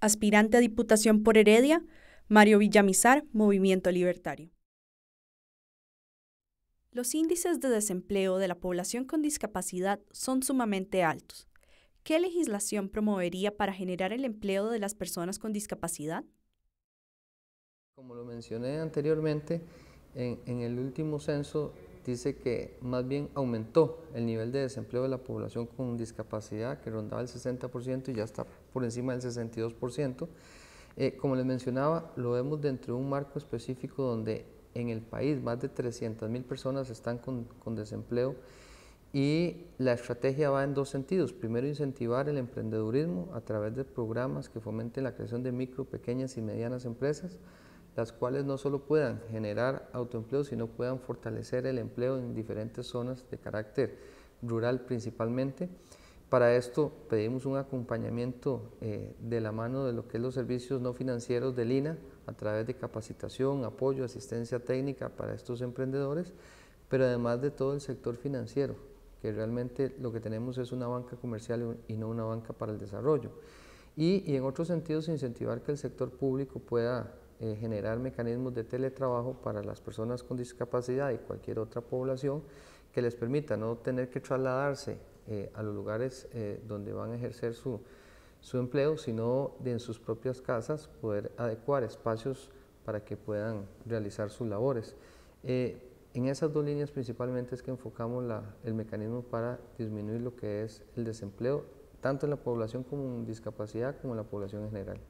aspirante a Diputación por Heredia, Mario Villamizar, Movimiento Libertario. Los índices de desempleo de la población con discapacidad son sumamente altos. ¿Qué legislación promovería para generar el empleo de las personas con discapacidad? Como lo mencioné anteriormente, en, el último censo dice que más bien aumentó el nivel de desempleo de la población con discapacidad, que rondaba el 60% y ya está por encima del 62%. Eh, como les mencionaba, lo vemos dentro de un marco específico donde en el país más de 300.000 personas están con, con desempleo y la estrategia va en dos sentidos. Primero, incentivar el emprendedurismo a través de programas que fomenten la creación de micro, pequeñas y medianas empresas las cuales no solo puedan generar autoempleo, sino puedan fortalecer el empleo en diferentes zonas de carácter rural principalmente. Para esto pedimos un acompañamiento eh, de la mano de lo que es los servicios no financieros del INA a través de capacitación, apoyo, asistencia técnica para estos emprendedores, pero además de todo el sector financiero, que realmente lo que tenemos es una banca comercial y no una banca para el desarrollo. Y, en otro sentido, incentivar que el sector público pueda eh, generar mecanismos de teletrabajo para las personas con discapacidad y cualquier otra población que les permita no tener que trasladarse eh, a los lugares eh, donde van a ejercer su, empleo, sino en sus propias casas poder adecuar espacios para que puedan realizar sus labores. en esas dos líneas principalmente es que enfocamos el mecanismo para disminuir lo que es el desempleo, tanto en la población con discapacidad como en la población en general.